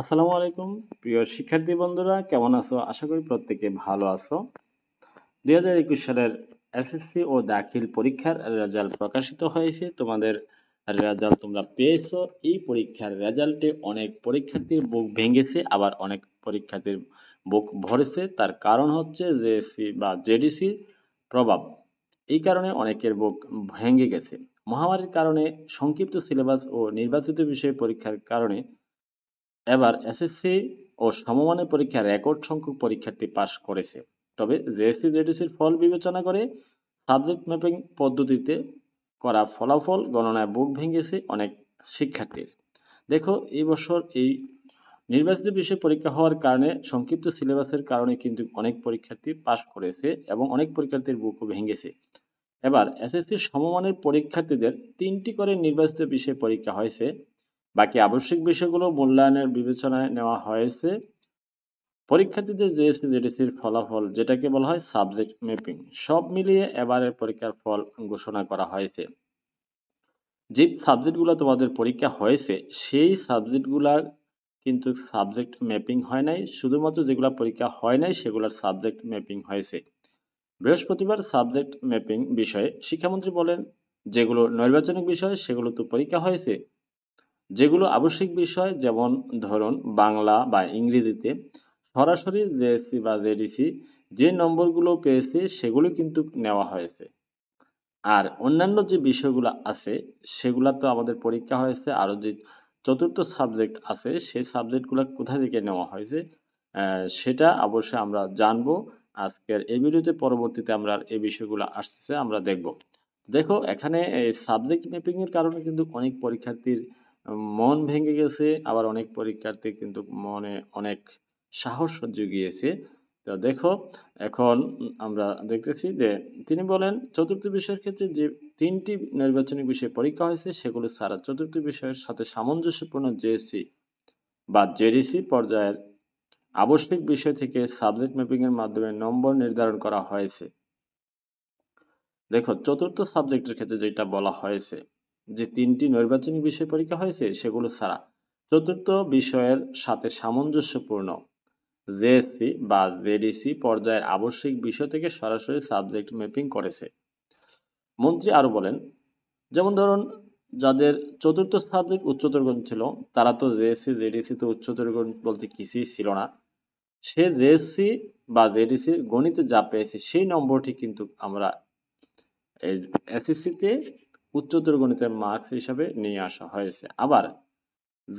আসসালামু আলাইকুম প্রিয় শিক্ষার্থী বন্ধুরা কেমন আছো আশা করি প্রত্যেকে ভালো আছো দুই হাজার একুশ সালের এসএসসি ও দাখিল পরীক্ষার রেজাল্ট প্রকাশিত হয়েছে তোমাদের রেজাল্ট তোমরা পেয়েছো এই পরীক্ষার রেজাল্টে অনেক পরীক্ষার্থীর বুক ভেঙেছে আবার অনেক পরীক্ষার্থীর বুক ভরেছে তার কারণ হচ্ছে জেএসসি বা জেডিসির প্রভাব এই কারণে অনেকের বুক ভেঙে গেছে মহামারীর কারণে সংক্ষিপ্ত সিলেবাস ও নির্বাচিত বিষয়ে পরীক্ষার কারণে এবার এসএসসি ও সমমানের পরীক্ষা রেকর্ড সংখ্যক পরীক্ষার্থী পাশ করেছে তবে জেএসসি জেডিসির ফল বিবেচনা করে সাবজেক্ট ম্যাপিং পদ্ধতিতে করা ফলাফল গণনায় বুক ভেঙেছে অনেক শিক্ষার্থীর দেখো এই বছর এই নির্বাচিত বিষয়ে পরীক্ষা হওয়ার কারণে সংক্ষিপ্ত সিলেবাসের কারণে কিন্তু অনেক পরীক্ষার্থী পাশ করেছে এবং অনেক পরীক্ষার্থীর বুকও ভেঙেছে এবার এসএসসি সমমানের পরীক্ষার্থীদের তিনটি করে নির্বাচিত বিষয়ে পরীক্ষা হয়েছে বাকি আবশ্যিক বিষয়গুলো মূল্যায়নের বিবেচনায় নেওয়া হয়েছে পরীক্ষার্থীদের জিএসপি জিডিসির ফলাফল যেটাকে বলা হয় সাবজেক্ট ম্যাপিং সব মিলিয়ে এবারের পরীক্ষার ফল ঘোষণা করা হয়েছে যে সাবজেক্টগুলো তোমাদের পরীক্ষা হয়েছে সেই সাবজেক্টগুলার কিন্তু সাবজেক্ট ম্যাপিং হয় নাই শুধুমাত্র যেগুলো পরীক্ষা হয় নাই সেগুলোর সাবজেক্ট ম্যাপিং হয়েছে বৃহস্পতিবার সাবজেক্ট ম্যাপিং বিষয়ে শিক্ষামন্ত্রী বলেন যেগুলো নৈর্বাচনিক বিষয় সেগুলো তো পরীক্ষা হয়েছে যেগুলো আবশ্যিক বিষয় যেমন ধরুন বাংলা বা ইংরেজিতে সরাসরি জেএসসি বা জেডিসি যে নম্বরগুলো পেয়েছে সেগুলো কিন্তু নেওয়া হয়েছে আর অন্যান্য যে বিষয়গুলো আছে সেগুলো তো আমাদের পরীক্ষা হয়েছে আরও যে চতুর্থ সাবজেক্ট আছে সেই সাবজেক্টগুলো কোথা থেকে নেওয়া হয়েছে সেটা অবশ্যই আমরা জানবো আজকের এই ভিডিওতে পরবর্তীতে আমরা এই বিষয়গুলো আসছে আমরা দেখব দেখো এখানে এই সাবজেক্ট ম্যাপিংয়ের কারণে কিন্তু অনেক পরীক্ষার্থীর মন ভেঙে গেছে আবার অনেক পরীক্ষার্থী কিন্তু মনে অনেক সাহস জুগিয়েছে তো দেখো এখন আমরা দেখতেছি যে তিনি বলেন চতুর্থ বিষয়ের ক্ষেত্রে যে তিনটি নির্বাচনী বিষয়ে পরীক্ষা হয়েছে সেগুলো ছাড়া চতুর্থ বিষয়ের সাথে সামঞ্জস্যপূর্ণ জেএসি বা জেডিসি পর্যায়ের আবশ্যিক বিষয় থেকে সাবজেক্ট ম্যাপিংয়ের মাধ্যমে নম্বর নির্ধারণ করা হয়েছে দেখো চতুর্থ সাবজেক্টের ক্ষেত্রে যেটা বলা হয়েছে যে তিনটি নৈর্বাচনিক বিষয় পরীক্ষা হয়েছে সেগুলো ছাড়া চতুর্থ বিষয়ের সাথে সামঞ্জস্যপূর্ণ জেএসসি বা জেডিসি পর্যায়ের আবশ্যিক বিষয় থেকে সরাসরি সাবজেক্ট ম্যাপিং করেছে মন্ত্রী আরও বলেন যেমন ধরুন যাদের চতুর্থ সাবজেক্ট উচ্চতর গণ ছিল তারা তো জেএসসি জেডিসিতে উচ্চতর গণ বলতে কিছুই ছিল না সে জেএসসি বা জেডিসি গণিত যা পেয়েছে সেই নম্বরটি কিন্তু আমরা এসএসসিতে উচ্চতর গণিতের মার্কস হিসাবে নিয়ে আসা হয়েছে আবার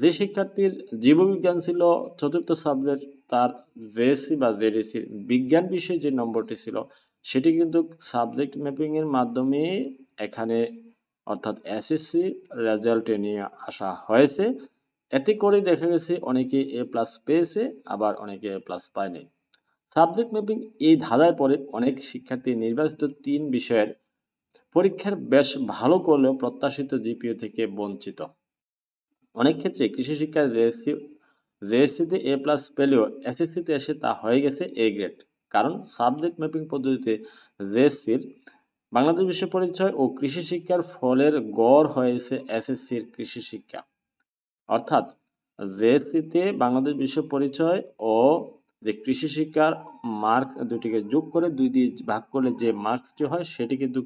যে শিক্ষার্থীর জীববিজ্ঞান ছিল চতুর্থ সাবজেক্ট তার জেএসসি বা জেডিসি বিজ্ঞান বিষয়ে যে নম্বরটি ছিল সেটি কিন্তু সাবজেক্ট ম্যাপিংয়ের মাধ্যমে এখানে অর্থাৎ এসএসসি রেজাল্টে নিয়ে আসা হয়েছে এতে করে দেখা গেছে অনেকে এ প্লাস পেয়েছে আবার অনেকে এ প্লাস পায়নি সাবজেক্ট ম্যাপিং এই ধাঁধায় পরে অনেক শিক্ষার্থী নির্বাচিত তিন বিষয়ের পরীক্ষার বেশ ভালো করলেও প্রত্যাশিত জিপিও থেকে বঞ্চিত অনেক ক্ষেত্রে কৃষি শিক্ষায় জেএসসি জেএসসিতে এ প্লাস পেলেও এসএসসিতে এসে তা হয়ে গেছে এ গ্রেড কারণ সাবজেক্ট ম্যাপিং পদ্ধতিতে জেএসসির বাংলাদেশ বিশ্ব পরিচয় ও কৃষি শিক্ষার ফলের গড় হয়েছে এসএসসির কৃষি শিক্ষা অর্থাৎ জেএসসিতে বাংলাদেশ বিশ্ব পরিচয় ও যে কৃষি শিক্ষার মার্কস দুটিকে যোগ করে দুই দিয়ে ভাগ করলে যে মার্কসটি হয় সেটি কিন্তু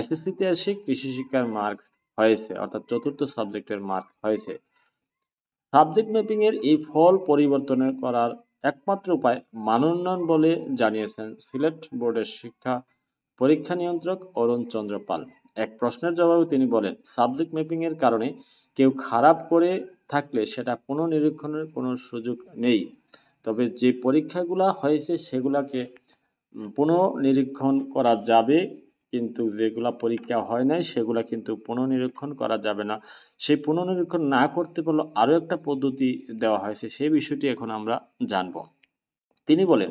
এসএসসিতে এসে কৃষি শিক্ষার মার্কস হয়েছে অর্থাৎ চতুর্থ সাবজেক্টের মার্ক হয়েছে সাবজেক্ট ম্যাপিং এর এই ফল পরিবর্তনের করার একমাত্র উপায় মানোন্নয়ন বলে জানিয়েছেন সিলেট বোর্ডের শিক্ষা পরীক্ষা নিয়ন্ত্রক অরুণ চন্দ্র পাল এক প্রশ্নের জবাবে তিনি বলেন সাবজেক্ট ম্যাপিং এর কারণে কেউ খারাপ করে থাকলে সেটা কোনো নিরীক্ষণের কোনো সুযোগ নেই তবে যে পরীক্ষাগুলো হয়েছে সেগুলাকে পুনঃনিরীক্ষণ করা যাবে কিন্তু যেগুলা পরীক্ষা হয় নাই সেগুলা কিন্তু পুনর্নিরীক্ষণ করা যাবে না সেই পুনর্নিরীক্ষণ না করতে পারলেও আরও একটা পদ্ধতি দেওয়া হয়েছে সেই বিষয়টি এখন আমরা জানব তিনি বলেন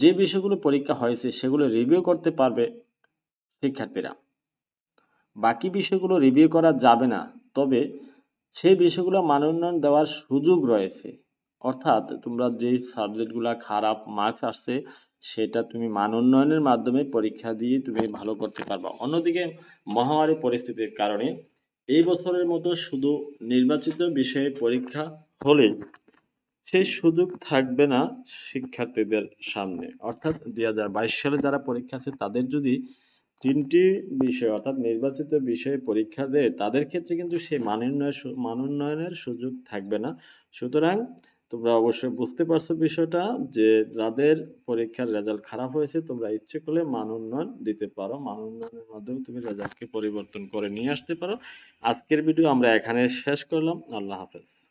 যে বিষয়গুলো পরীক্ষা হয়েছে সেগুলো রিভিউ করতে পারবে শিক্ষার্থীরা বাকি বিষয়গুলো রিভিউ করা যাবে না তবে সেই বিষয়গুলো মানোন্নয়ন দেওয়ার সুযোগ রয়েছে অর্থাৎ তোমরা যেই সাবজেক্টগুলো খারাপ মার্কস আসছে সেটা তুমি মান উন্নয়নের মাধ্যমে পরীক্ষা দিয়ে তুমি ভালো করতে পারবা অন্যদিকে মহামারী পরিস্থিতির কারণে এই বছরের মতো শুধু নির্বাচিত বিষয়ে পরীক্ষা হলে সেই সুযোগ থাকবে না শিক্ষার্থীদের সামনে অর্থাৎ দুই সালে যারা পরীক্ষা আছে তাদের যদি তিনটি বিষয় অর্থাৎ নির্বাচিত বিষয়ে পরীক্ষা দেয় তাদের ক্ষেত্রে কিন্তু সেই মান উন্নয়ন মান উন্নয়নের সুযোগ থাকবে না সুতরাং তোমরা অবশ্যই বুঝতে পারছো বিষয়টা যে যাদের পরীক্ষার রেজাল্ট খারাপ হয়েছে তোমরা ইচ্ছে করলে মান উন্নয়ন দিতে পারো মান উন্নয়নের মাধ্যমে তুমি রেজাল্টকে পরিবর্তন করে নিয়ে আসতে পারো আজকের ভিডিও আমরা এখানে শেষ করলাম আল্লাহ হাফেজ